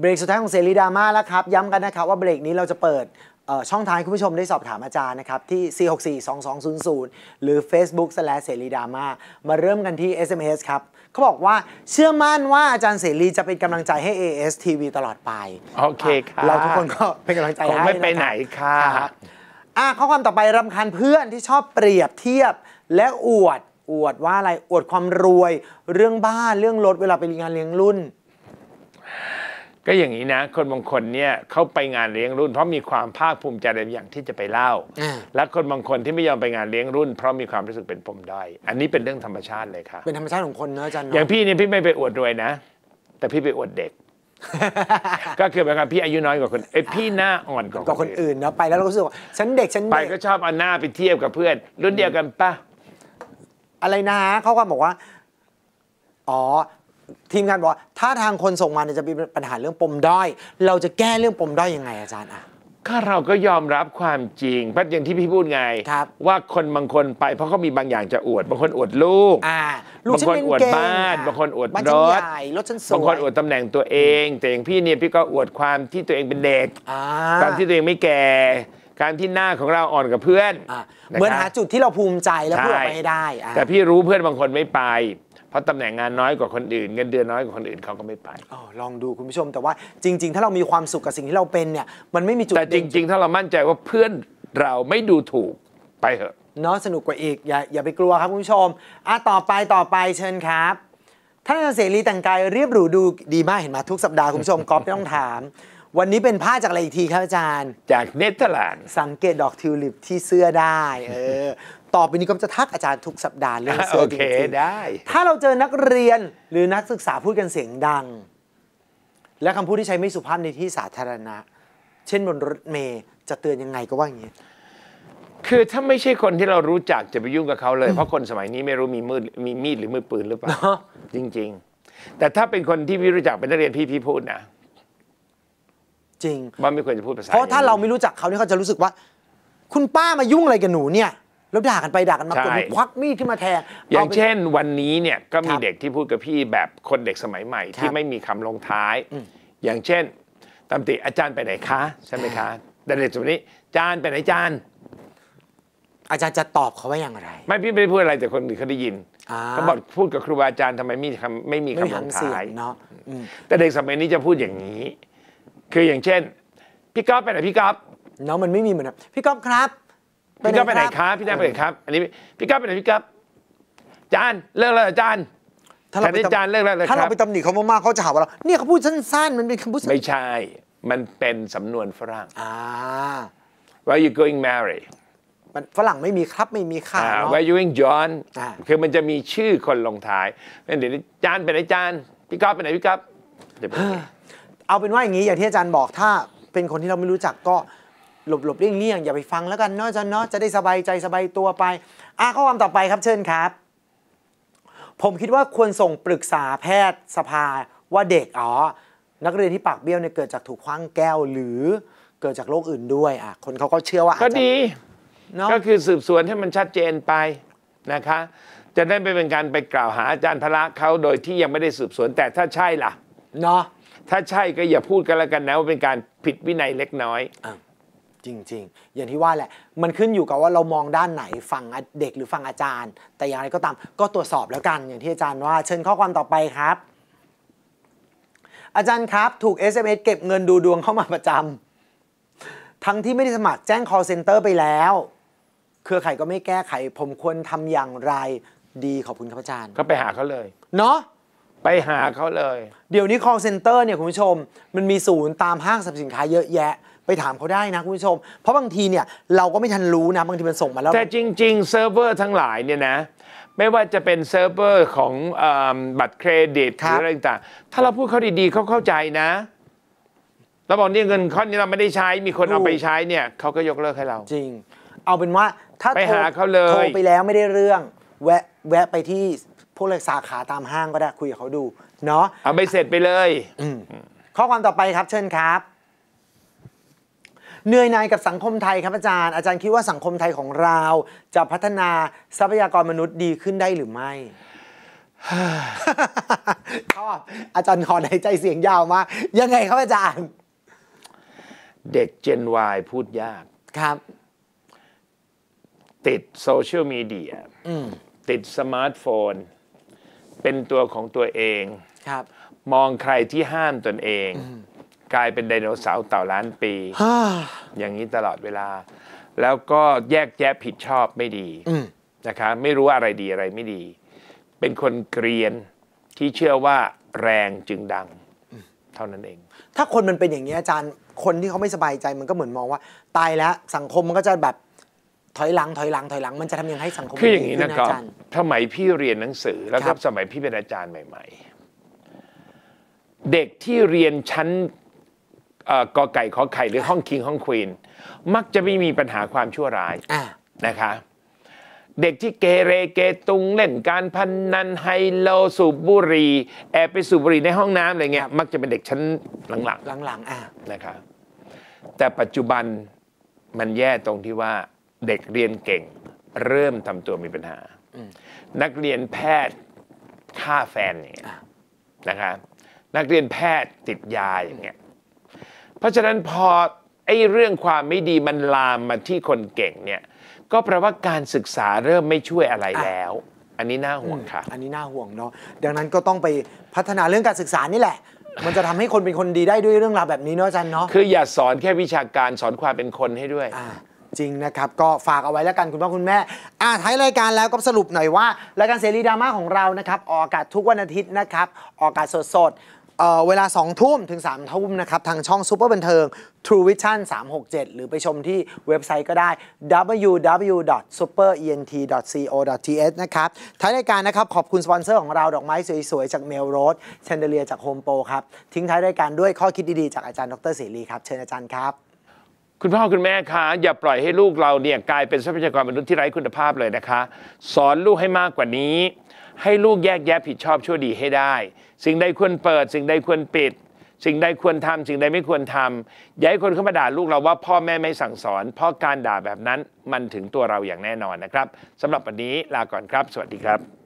เบรกสุดท้ายของเสรีดราม่าแล้วครับ ย้ำกันนะครับว่าเบรกนี้เราจะเปิดช่องทางคุณผู้ชมได้สอบถามอาจารย์นะครับ ที่ 4642200 หรือ Facebook เสรีดาม่ามาเริ่มกันที่ SMS ครับเขาบอกว่าเชื่อมั่นว่าอาจารย์เสรีจะเป็นกำลังใจให้ AS TV ตลอดไป โอเคครับเราทุกคนก็เป็นกำลังใจให้ไม่ไปไหนค่ะอ่ะข้อความต่อไปรำคาญเพื่อนที่ชอบเปรียบเทียบและอวดอวดว่าอะไรอวดความรวยเรื่องบ้านเรื่องรถเวลาไปงานเลี้ยงรุ่นก็อย่างนี้นะคนบางคนเนี่ยเขาไปงานเลี้ยงรุ่น เพราะมีความภาคภูมิใจในอย่างที่จะไปเล่า และคนบางคนที่ไม่ยอมไปงานเลี้ยงรุ่น เพราะมีความรู้สึกเป็นปมด้อยอันนี้เป็นเรื่องธรรมชาติเลยค่ะเป็นธรรมชาติของคนเนอะจันอย่างพี่เนี่ยพี่ไม่ไปอวดรวยนะ แต่พี่ไปอวดเด็ก ก็คือหมายความพี่อายุน้อยกว่าคนเอ้พี่หน้าอ่อนกว่าคนอื่นนเนาะไปแล้วเรารู้สึกว่าฉันเด็ก ฉันไปกก็ชอบเอาหน้าไปเทียบกับเพื่อนรุ่นเดียวกันปะอะไรนะเขาก็บอกว่า อ๋อทีมงานบอกว่าถ้าทางคนส่งมาเนี่ยจะมีปัญหาเรื่องปมด้อยเราจะแก้เรื่องปมด้อยยังไงอาจารย์อ่ะก็เราก็ยอมรับความจริง เพราะอย่างที่พี่พูดไงครับว่าคนบางคนไป เพราะเขามีบางอย่างจะอวดบางคนอวดลูกลูกบางคนอวดบ้านบางคนอวดรถใหญ่รถันสบางคนอวดตำแหน่งตัวเอง แต่อย่างพี่เนี่ยพี่ก็อวดความที่ตัวเองเป็นเด็กาความที่ตัวเองไม่แก่ การที่หน้าของเราอ่อนกับเพื่อนเหมือนหาจุดที่เราภูมิใจแล้วพูดออกมาให้ได้แต่พี่รู้เพื่อนบางคนไม่ไปเพราะตำแหน่งงานน้อยกว่าคนอื่นเงินเดือนน้อยกว่าคนอื่นเขาก็ไม่ไปอลองดูคุณผู้ชมแต่ว่าจริงๆ ถ้าเรามีความสุขกับสิ่งที่เราเป็นเนี่ยมันไม่มีจุด แต่จริงๆ ถ้าเรามั่นใจว่าเพื่อนเราไม่ดูถูกไปเถอะเนาะสนุกกว่าอีก อย่าอย่าไปกลัวครับคุณผู้ชมอ่ะต่อไปต่อไปเชิญครับท่านอาจารย์เสรีแต่งกายเรียบหรูดูดีมากเห็นมาทุกสัปดาห์คุณผู้ชมกอล์ฟไม่ต้องถามวันนี้เป็นผ้าจากอะไรอีกทีครับอาจารย์ จากเนเธอร์แลนด์สังเกตดอกทิวลิปที่เสื้อได้เออต่อไปนี้ก็จะทักอาจารย์ทุกสัปดาห์เรื่องเสจริงได้ ถ้าเราเจอนักเรียนหรือนักศึกษาพูดกันเสียงดัง และคำพูดที่ใช้ไม่สุภาพในที่สาธารณะ เช่นบนรถเมย์จะเตือนยังไงก็ว่าอย่างนี้ คือถ้าไม่ใช่คนที่เรารู้จักจะไปยุ่งกับเขาเลย เพราะคนสมัยนี้ไม่รู้มีมือมีมีดหรือมือปืนหรือเปล่าจริง ๆ แต่ถ้าเป็นคนที่วิรู้จักเป็นนักเรียนพี่พี่พูดนะ จริงว่าไม่ควรจะพูดภาษาเพราะถ้าเราไม่รู้จักเขาเนี่ยเขาจะรู้สึกว่า คุณป้ามายุ่งอะไรกับหนูเนี่ยแล้วด่ากันไปด่ากันมาใคนควักมีดขึ้นมาแทงอย่างเช่น วันนี้เนี่ยก็มีเด็กที่พูดกับพี่แบบคนเด็กสมัยใหม่ ที่ไม่มีคำลงท้าย อย่างเช่นตามติอาจารย์ไปไหนคะใช่ไหมคะแต่เด็กสมัยนี้อาจารย์ไปไหนอาจารย์ อาจารย์จะตอบเขาว่าอย่างไร ไม่พี่ไม่ได้พูดอะไรแต่คนอื่นเขาได้ยินเขาบอกพูดกับครูบาอาจารย์ทำไมไม่มีคำไม่มีไม่มีคำลงท้ายเนาะแต่เด็กสมัยนี้จะพูดอย่างนี้ คืออย่างเช่นพี่ก๊อฟไปไหนพี่ก๊อฟเนาะมันไม่มีเหมือนพี่ก๊อฟครับพี่ก้าไปไหนครับ พี่แดงไปไหนครับ อันนี้พี่ก้าไปไหนพี่ก้าจานเลิกแล้วจานถ้าเราไปจานเลิกแล้วถ้าเราไปตำหนิเขามากๆ เขาจะหาว่าเราเนี่ยเขาพูดสั้นๆ มันเป็นคำพูดไม่ใช่ มันเป็นสำนวนฝรั่งอ่า Where you going Mary ฝรั่งไม่มีครับไม่มีค่าเนาะ Where you going John คือมันจะมีชื่อคนลงท้ายเดี๋ยวจานไปไหนจานพี่ก้าไปไหนพี่ก้าเอาเป็นว่าอย่างนี้อย่างที่อาจารย์บอกถ้า เป็นคนที่เราไม่รู้จักก็หลบหลบเลี่ยงเลี่ยงอย่าไปฟังแล้วกันเนาะจันเนาะจะได้สบายใจสบายตัวไป อ่ะข้อความต่อไปครับเชิญครับ ผมคิดว่าควรส่งปรึกษาแพทย์สภาว่าเด็กอ๋อ นักเรียนที่ปากเบี้ยวเนี่ยเกิดจากถูกคว้างแก้ว หรือเกิดจากโรคอื่นด้วยอ่ะ คนเขาก็เชื่อว่าก็ดีเนาะก็คือสืบสวนให้มันชัดเจนไปนะคะ จะได้ไม่เป็นการไปกล่าวหาอาจารย์พระเขาโดยที่ยังไม่ได้สืบสวนแต่ถ้าใช่ล่ะเนาะถ้าใช่ก็อย่าพูดกันแล้วกันนะว่าเป็นการผิดวินัยเล็กน้อยจริงๆ อย่างที่ว่าแหละมันขึ้นอยู่กับว่าเรามองด้านไหนฝั่งเด็กหรือฝั่งอาจารย์ แต่อย่างไรก็ตามก็ตรวจสอบแล้วกันอย่างที่อาจารย์ว่าเชิญข้อความต่อไปครับ อาจารย์ครับถูก SMS เก็บเงินดูดวงเข้ามาประจำทั้งที่ไม่ได้สมัครแจ้ง call center ไปแล้ว เครือข่ายก็ไม่แก้ไขผมควรทำอย่างไรดีขอบคุณครับอาจารย์ ก็ไปหาเขาเลยเนาะไปหาเขาเลย เดี๋ยวนี้ call center เนี่ยคุณผู้ชม มันมีศูนย์ตามห้างสรรพสินค้าเยอะแยะไปถามเขาได้นะคุณผู้ชม เพราะบางทีเนี่ย เราก็ไม่ทันรู้นะบางทีมันส่งมาแล้ว แต่จริงๆเซิร์ฟเวอร์ทั้งหลายเนี่ยนะ ไม่ว่าจะเป็นเซิร์ฟเวอร์ของอบัตรเครดิตหรืออะไรต่างๆถ้าเราพูดเขาดีๆเขาเข้าใจนะเราบอกนี่เงินข้อนนี้เราไม่ได้ใช้มีคนเอาไปใช้เนี่ยเขาก็ยกเลิกให้เรา จริง เอาเป็นว่าถ้าไปหาเขาเลยโทรไปแล้วไม่ได้เรื่อง แวะแวะไปที่พวกเลสาขาตามห้างก็ได้คุยกับเขาดูเนาะเอาไปเสร็จไปเลยข้อความต่อไปครับเชิญครับเหนื่อยหน่ายกับสังคมไทยครับอาจารย์ อาจารย์คิดว่าสังคมไทยของเรา จะพัฒนาทรัพยากรมนุษย์ดีขึ้นได้หรือไม่ชอบอาจารย์ขอหายใจเสียงยาวมากยังไงครับอาจารย์ เด็กเจนวายพูดยากครับ ติดโซเชียลมีเดียติดสมาร์ทโฟนเป็นตัวของตัวเอง ครับ มองใครที่ห้ามตนเองอกลายเป็นไดโนเสาร์เต่าล้านปีอย่างนี้ตลอดเวลา แล้วก็แยกแยะผิดชอบไม่ดีนะคะไม่รู้อะไรดีอะไรไม่ดี เป็นคนเกรียนที่เชื่อว่า แรงจึงดังเท่านั้นเอง ถ้าคนมันเป็นอย่างนี้อาจารย์ คนที่เขาไม่สบายใจมันก็เหมือนมองว่า ตายแล้วสังคมมันก็จะแบบถอยหลังถอยหลังถอยหลังมันจะทำยังไงให้สังคมคืออย่างนี้นะครับสมัยพี่เรียนหนังสือ แล้วก็สมัยพี่เป็นอาจารย์ใหม่ ๆ เด็กที่เรียนชั้นกอไก่ขอไข่หรือห้องคิงห้องควีนมักจะไม่มีปัญหาความชั่วร้ายนะคะเด็กที่เกเรเกตุง เล่นการพนนันไฮโลสูบบุหรี่แอบไปสูบบุหรี่ในห้องน้ำอะไรเงี้ยมักจะเป็นเด็กชั้นหลังๆหลังๆอ่ะนะคะแต่ปัจจุบันมันแย่ตรงที่ว่าเด็กเรียนเก่ง เริ่มทำตัวมีปัญหา นักเรียนแพทย์ฆ่าแฟนอย่างเงี้ยนะคะนักเรียนแพทย์ติดยาอย่างเงี้ยเพราะฉะนั้นพอไอ้เรื่องความไม่ดีมันลามมาที่คนเก่งเนี่ยก็แปลว่าการศึกษาเริ่มไม่ช่วยอะไรแล้วอันนี้น่าห่วงค่ะ อันนี้น่าห่วงเนาะดังนั้นก็ต้องไปพัฒนาเรื่องการศึกษานี่แหละ มันจะทำให้คนเป็นคนดีได้ด้วยเรื่องราวแบบนี้เนาะอาจารย์เนาะคืออย่าสอนแค่วิชาการสอนความเป็นคนให้ด้วย จริงนะครับก็ฝากเอาไว้แล้วกันคุณพ่อคุณแม่อ่าท้ายรายการแล้วก็สรุปหน่อยว่ารายการเสรีดราม่าของเรานะครับออกอากาศทุกวันอาทิตย์นะครับ ออกอากาศสดๆเวลา2ทุ่มถึง 3 ทุ่มนะครับทางช่องซูเปอร์บันเทิง True Vision 367 หรือไปชมที่เว็บไซต์ก็ได้ www.superent.co.th นะครับท้ายรายการนะครับ ขอบคุณสปอนเซอร์ของเราดอกไม้สวยๆจากเมลโรสเชนเดเลียจากโฮมโปรครับทิ้งท้ายรายการด้วยข้อคิดดีๆ จากอาจารย์ดรเสรีครับ เชิญอาจารย์ครับ คุณพ่อ คุณแม่คะอย่าปล่อยให้ลูกเราเนี่ยกลายเป็นทรัพยากรมนุษย์ที่ไร้คุณภาพเลยนะคะ สอนลูกให้มากกว่านี้ ให้ลูกแยกแยะผิดชอบชั่วดีให้ได้สิ่งใดควรเปิด สิ่งใดควรปิด สิ่งใดควรทำสิ่งใดไม่ควรทำ อย่าให้คนเข้ามาด่าลูกเราว่าพ่อแม่ไม่สั่งสอน เพราะการด่าแบบนั้นมันถึงตัวเราอย่างแน่นอนนะครับสำหรับวันนี้ลาก่อนครับ สวัสดีครับ